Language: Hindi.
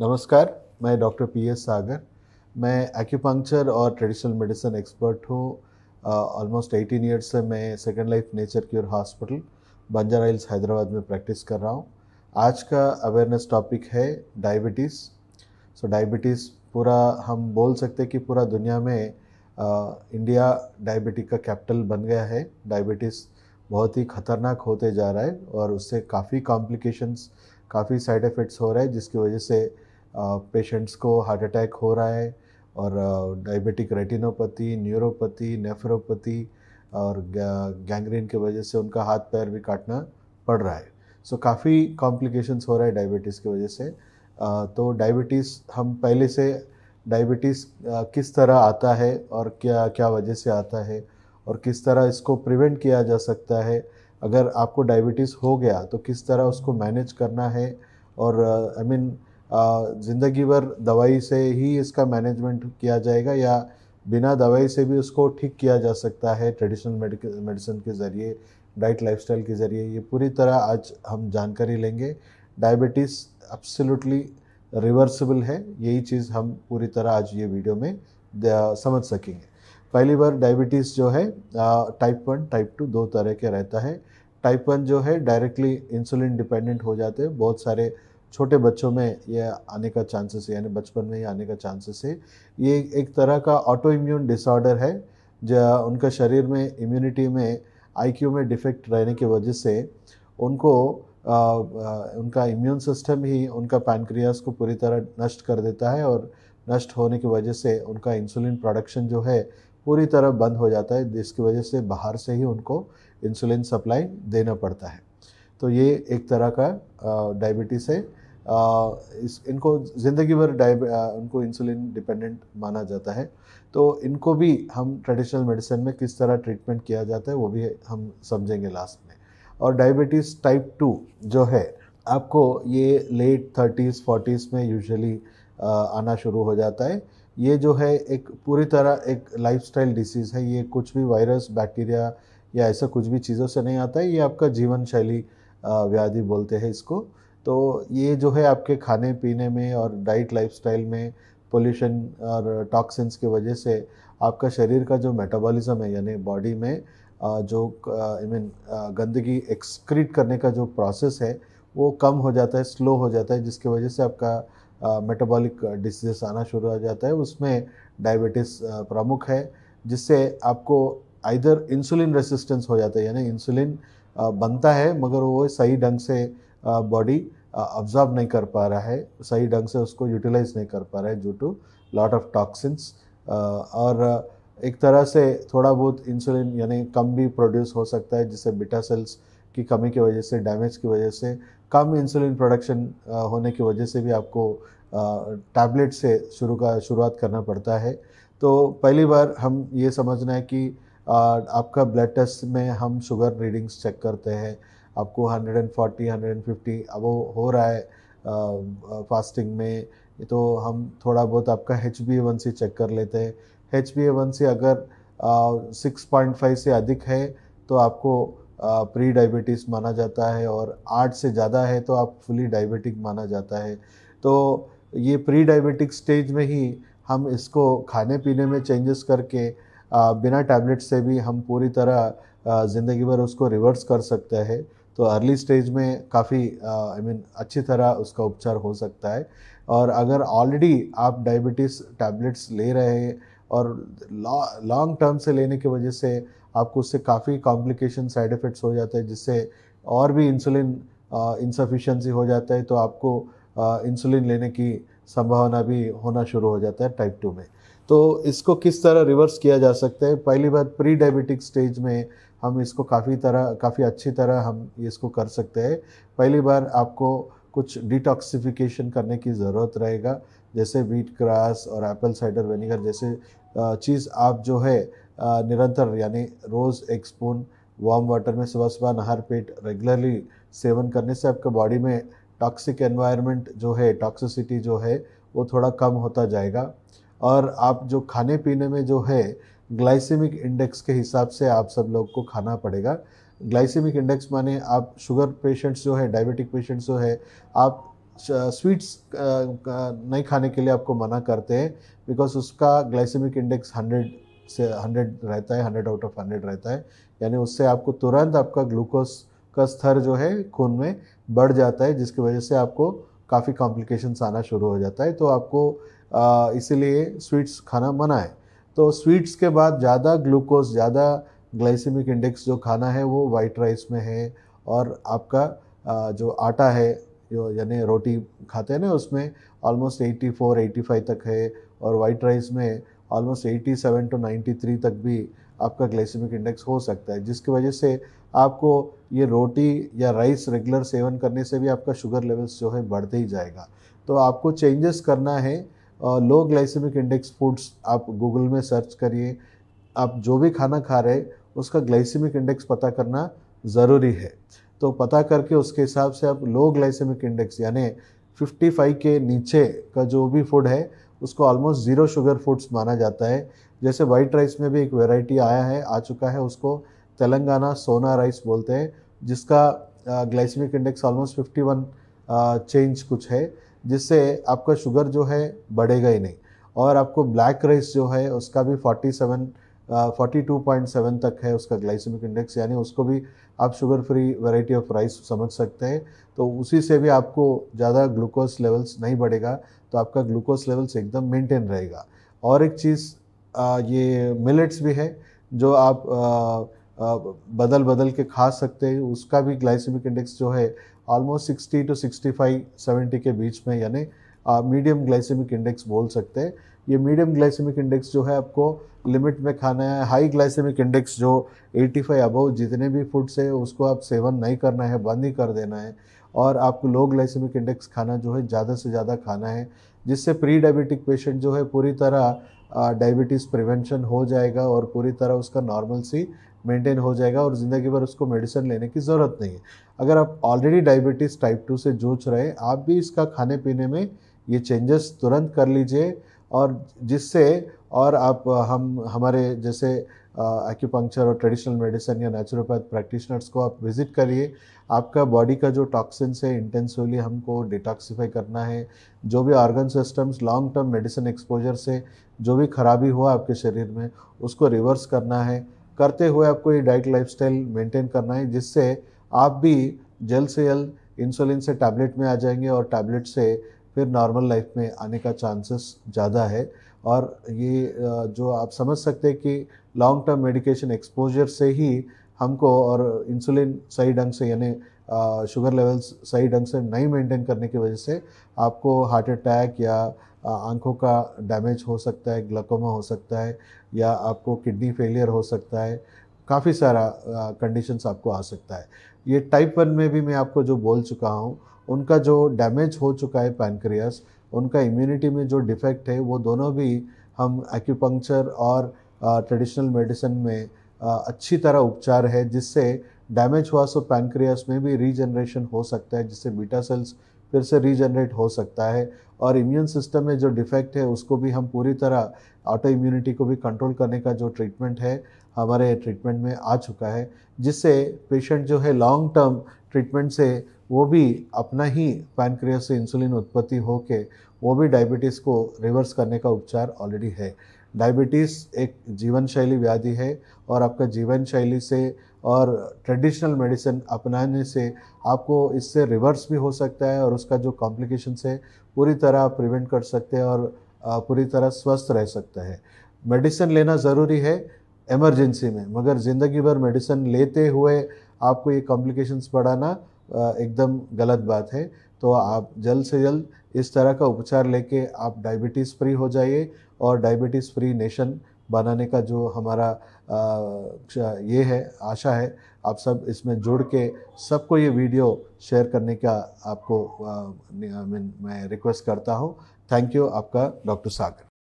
नमस्कार मैं डॉक्टर पी एस सागर मैं एक्यूपंक्चर और ट्रेडिशनल मेडिसिन एक्सपर्ट हूँ ऑलमोस्ट एटीन ईयर्स से मैं second life nature cure hospital Banjara hills Hyderabad में प्रैक्टिस कर रहा हूँ आज का अवेयरनेस टॉपिक है डायबिटीज़ सो डायबिटीज़ पूरा हम बोल सकते हैं कि पूरा दुनिया में इंडिया डायबिटिक का कैपिटल बन गया है डायबिटीज़ बहुत ही ख़तरनाक होते जा रहा है और उससे काफ़ी कॉम्प्लिकेशंस काफ़ी साइड इफ़ेक्ट्स हो रहे हैं जिसकी वजह से पेशेंट्स को हार्ट अटैक हो रहा है और डायबिटिक रेटिनोपैथी न्यूरोपैथी नेफ्रोपैथी और गैंग्रीन के वजह से उनका हाथ पैर भी काटना पड़ रहा है सो so, काफ़ी कॉम्प्लिकेशंस हो रहा है डायबिटीज़ की वजह से तो डायबिटीज़ हम पहले से डायबिटीज़ किस तरह आता है और क्या क्या वजह से आता है और किस तरह इसको प्रिवेंट किया जा सकता है अगर आपको डायबिटीज़ हो गया तो किस तरह उसको मैनेज करना है और आई I मीन mean, ज़िंदगी भर दवाई से ही इसका मैनेजमेंट किया जाएगा या बिना दवाई से भी उसको ठीक किया जा सकता है ट्रेडिशनल मेडिसिन के ज़रिए डाइट लाइफस्टाइल के ज़रिए ये पूरी तरह आज हम जानकारी लेंगे डायबिटीज़ एब्सोल्युटली रिवर्सिबल है यही चीज़ हम पूरी तरह आज ये वीडियो में समझ सकेंगे पहली बार डायबिटीज़ जो है टाइप वन टाइप टू दो तरह के रहता है टाइप वन जो है डायरेक्टली इंसुलिन डिपेंडेंट हो जाते हैं बहुत सारे छोटे बच्चों में ये आने का चांसेस है यानी बचपन में ही आने का चांसेस है ये एक तरह का ऑटो इम्यून डिसऑर्डर है जो उनका शरीर में इम्यूनिटी में आईक्यू में डिफेक्ट रहने की वजह से उनको आ, आ, उनका इम्यून सिस्टम ही उनका पैनक्रियास को पूरी तरह नष्ट कर देता है और नष्ट होने की वजह से उनका इंसुलिन प्रोडक्शन जो है पूरी तरह बंद हो जाता है जिसकी वजह से बाहर से ही उनको इंसुलिन सप्लाई देना पड़ता है तो ये एक तरह का डायबिटीज़ है इस इनको ज़िंदगी भर उनको इंसुलिन डिपेंडेंट माना जाता है तो इनको भी हम ट्रेडिशनल मेडिसिन में किस तरह ट्रीटमेंट किया जाता है वो भी हम समझेंगे लास्ट में और डायबिटीज़ टाइप टू जो है आपको ये लेट थर्टीज़ फोर्टीज़ में यूजुअली आना शुरू हो जाता है ये जो है एक पूरी तरह एक लाइफस्टाइल डिसीज़ है ये कुछ भी वायरस बैक्टीरिया या ऐसा कुछ भी चीज़ों से नहीं आता है ये आपका जीवन शैली व्याधि बोलते हैं इसको तो ये जो है आपके खाने पीने में और डाइट लाइफस्टाइल में पोल्यूशन और टॉक्सिन्स की वजह से आपका शरीर का जो मेटाबॉलिज्म है यानी बॉडी में जो आई मीन गंदगी एक्सक्रीट करने का जो प्रोसेस है वो कम हो जाता है स्लो हो जाता है जिसकी वजह से आपका मेटाबॉलिक डिसीजेस आना शुरू हो जाता है उसमें डायबिटीज़ प्रमुख है जिससे आपको आइधर इंसुलिन रेसिस्टेंस हो जाता है यानी इंसुलिन बनता है मगर वो सही ढंग से बॉडी ऑब्जर्व नहीं कर पा रहा है सही ढंग से उसको यूटिलाइज नहीं कर पा रहा है due to lot of toxins और एक तरह से थोड़ा बहुत इंसुलिन यानी कम भी प्रोड्यूस हो सकता है जिससे बीटा सेल्स की कमी की वजह से डैमेज की वजह से कम इंसुलिन प्रोडक्शन होने की वजह से भी आपको टैबलेट से शुरू का शुरुआत करना पड़ता है तो पहली बार हम ये समझना है कि आपका ब्लड टेस्ट में हम शुगर रीडिंग्स चेक करते हैं आपको 140 150 अब वो हो रहा है फास्टिंग में तो हम थोड़ा बहुत आपका H B one C check कर लेते हैं एच बी वन सी अगर सिक्स पॉइंट फाइव से अधिक है तो आपको प्री डायबिटीज़ माना जाता है और आठ से ज़्यादा है तो आप फुली डायबिटिक माना जाता है तो ये प्री डायबिटिक स्टेज में ही हम इसको खाने पीने में चेंजेस करके बिना टैबलेट से भी हम पूरी तरह ज़िंदगी भर उसको रिवर्स कर सकते हैं तो अर्ली स्टेज में काफ़ी आई मीन अच्छी तरह उसका उपचार हो सकता है और अगर ऑलरेडी आप डायबिटीज़ टैबलेट्स ले रहे हैं और लॉन्ग टर्म से लेने की वजह से आपको उससे काफ़ी कॉम्प्लिकेशन साइड इफ़ेक्ट्स हो जाते हैं जिससे और भी इंसुलिन इंसफिशेंसी हो जाता है तो आपको इंसुलिन लेने की संभावना भी होना शुरू हो जाता है टाइप टू में तो इसको किस तरह रिवर्स किया जा सकता है पहली बार प्री डायबिटिक स्टेज में हम इसको काफ़ी तरह काफ़ी अच्छी तरह हम इसको कर सकते हैं पहली बार आपको कुछ डिटॉक्सिफिकेशन करने की ज़रूरत रहेगा जैसे वीट ग्रास और एप्पल साइडर वेनेगर जैसे चीज़ आप जो है निरंतर यानी रोज़ एक स्पून वार्म वाटर में सुबह सुबह नहर पेट रेगुलरली सेवन करने से आपके बॉडी में टॉक्सिक एनवायरनमेंट जो है टॉक्सिसिटी जो है वो थोड़ा कम होता जाएगा और आप जो खाने पीने में जो है ग्लाइसेमिक इंडेक्स के हिसाब से आप सब लोग को खाना पड़ेगा ग्लाइसेमिक इंडेक्स माने आप शुगर पेशेंट्स जो है डायबिटिक पेशेंट्स जो है आप स्वीट्स नहीं खाने के लिए आपको मना करते हैं बिकॉज उसका ग्लाइसेमिक इंडेक्स हंड्रेड से हंड्रेड रहता है हंड्रेड आउट ऑफ हंड्रेड रहता है यानी उससे आपको तुरंत आपका ग्लूकोज का स्तर जो है खून में बढ़ जाता है जिसकी वजह से आपको काफ़ी कॉम्प्लिकेशंस आना शुरू हो जाता है तो आपको इसीलिए स्वीट्स खाना मना है तो स्वीट्स के बाद ज़्यादा ग्लूकोज ज़्यादा ग्लाइसेमिक इंडेक्स जो खाना है वो वाइट राइस में है और आपका जो आटा है जो यानी रोटी खाते हैं ना उसमें ऑलमोस्ट 84 85 तक है और वाइट राइस में ऑलमोस्ट 87 टू 93 तक भी आपका ग्लाइसेमिक इंडेक्स हो सकता है जिसकी वजह से आपको ये रोटी या राइस रेगुलर सेवन करने से भी आपका शुगर लेवल्स जो है बढ़ते ही जाएगा तो आपको चेंजेस करना है लो ग्लाइसेमिक इंडेक्स फूड्स आप गूगल में सर्च करिए आप जो भी खाना खा रहे उसका ग्लाइसेमिक इंडेक्स पता करना ज़रूरी है तो पता करके उसके हिसाब से आप लो ग्लाइसेमिक इंडेक्स यानी 55 के नीचे का जो भी फूड है उसको ऑलमोस्ट ज़ीरो शुगर फूड्स माना जाता है जैसे वाइट राइस में भी एक वेराइटी आया है आ चुका है उसको तेलंगाना सोना राइस बोलते हैं जिसका glycemic index almost one change कुछ है जिससे आपका शुगर जो है बढ़ेगा ही नहीं और आपको ब्लैक राइस जो है उसका भी forty forty seven to point seven तक है उसका ग्लाइसमिक इंडेक्स यानी उसको भी आप sugar free variety of rice समझ सकते हैं तो उसी से भी आपको ज़्यादा ग्लूकोज लेवल्स नहीं बढ़ेगा तो आपका ग्लूकोज लेवल्स एकदम मेंटेन रहेगा और एक चीज़ ये मिलेट्स भी है जो आप बदल बदल के खा सकते हैं उसका भी ग्लाइसेमिक इंडेक्स जो है almost sixty to sixty five seventy के बीच में यानी मीडियम ग्लाइसेमिक इंडेक्स बोल सकते हैं ये मीडियम ग्लाइसेमिक इंडेक्स जो है आपको लिमिट में खाना है हाई ग्लाइसेमिक इंडेक्स जो 85 अबव जितने भी फूड्स है उसको आप सेवन नहीं करना है बंद ही कर देना है और आपको लो ग्लाइसेमिक इंडेक्स खाना जो है ज़्यादा से ज़्यादा खाना है जिससे प्री डायबिटिक पेशेंट जो है पूरी तरह डायबिटीज़ प्रिवेंशन हो जाएगा और पूरी तरह उसका नॉर्मल सी मेंटेन हो जाएगा और ज़िंदगी भर उसको मेडिसिन लेने की ज़रूरत नहीं है अगर आप ऑलरेडी डायबिटीज़ टाइप टू से जूझ रहे हैं आप भी इसका खाने पीने में ये चेंजेस तुरंत कर लीजिए और जिससे और आप हम हमारे जैसे एक्यूपंक्चर और ट्रेडिशनल मेडिसिन या नेचुरोपैथ प्रैक्टिशनर्स को आप विज़िट करिए आपका बॉडी का जो टॉक्सिनस है इंटेंसिवली हमको डिटॉक्सीफाई करना है जो भी organ systems long term medicine exposure से जो भी खराबी हुआ आपके शरीर में उसको रिवर्स करना है करते हुए आपको ये डाइट लाइफस्टाइल मेंटेन करना है जिससे आप भी जल्द से जल्द इंसुलिन से टैबलेट में आ जाएंगे और टैबलेट से फिर नॉर्मल लाइफ में आने का चांसेस ज़्यादा है और ये जो आप समझ सकते हैं कि लॉन्ग टर्म मेडिकेशन एक्सपोजर से ही हमको और इंसुलिन सही ढंग से यानी शुगर लेवल्स सही ढंग से नहीं मेंटेन करने की वजह से आपको हार्ट अटैक या आंखों का डैमेज हो सकता है ग्लकोमा हो सकता है या आपको किडनी फेलियर हो सकता है काफ़ी सारा कंडीशंस आपको आ सकता है ये टाइप वन में भी मैं आपको जो बोल चुका हूँ उनका जो डैमेज हो चुका है पैनक्रियास उनका इम्यूनिटी में जो डिफेक्ट है वो दोनों भी हम एक्यूपंक्चर और ट्रेडिशनल मेडिसिन में अच्छी तरह उपचार है जिससे डैमेज हुआ सो पैनक्रियास में भी रीजनरेशन हो सकता है जिससे बीटा सेल्स फिर से रीजनरेट हो सकता है और इम्यून सिस्टम में जो डिफेक्ट है उसको भी हम पूरी तरह ऑटो इम्यूनिटी को भी कंट्रोल करने का जो ट्रीटमेंट है हमारे ट्रीटमेंट में आ चुका है जिससे पेशेंट जो है लॉन्ग टर्म ट्रीटमेंट से वो भी अपना ही पैनक्रिया से इंसुलिन उत्पत्ति के वो भी डायबिटीज़ को रिवर्स करने का उपचार ऑलरेडी है डायबिटीज़ एक जीवन शैली व्याधि है और आपका जीवन शैली से और ट्रेडिशनल मेडिसिन अपनाने से आपको इससे रिवर्स भी हो सकता है और उसका जो कॉम्प्लिकेशन है पूरी तरह प्रिवेंट कर सकते हैं और पूरी तरह स्वस्थ रह सकता है मेडिसिन लेना ज़रूरी है एमरजेंसी में मगर ज़िंदगी भर मेडिसिन लेते हुए आपको ये कॉम्प्लिकेशंस बढ़ाना एकदम गलत बात है तो आप जल्द से जल्द इस तरह का उपचार लेके आप डायबिटीज़ फ्री हो जाइए और डायबिटीज़ फ्री नेशन बनाने का जो हमारा आ, ये है आशा है आप सब इसमें जुड़ के सबको ये वीडियो शेयर करने का आपको आई मीन मैं रिक्वेस्ट करता हूँ थैंक यू आपका डॉक्टर सागर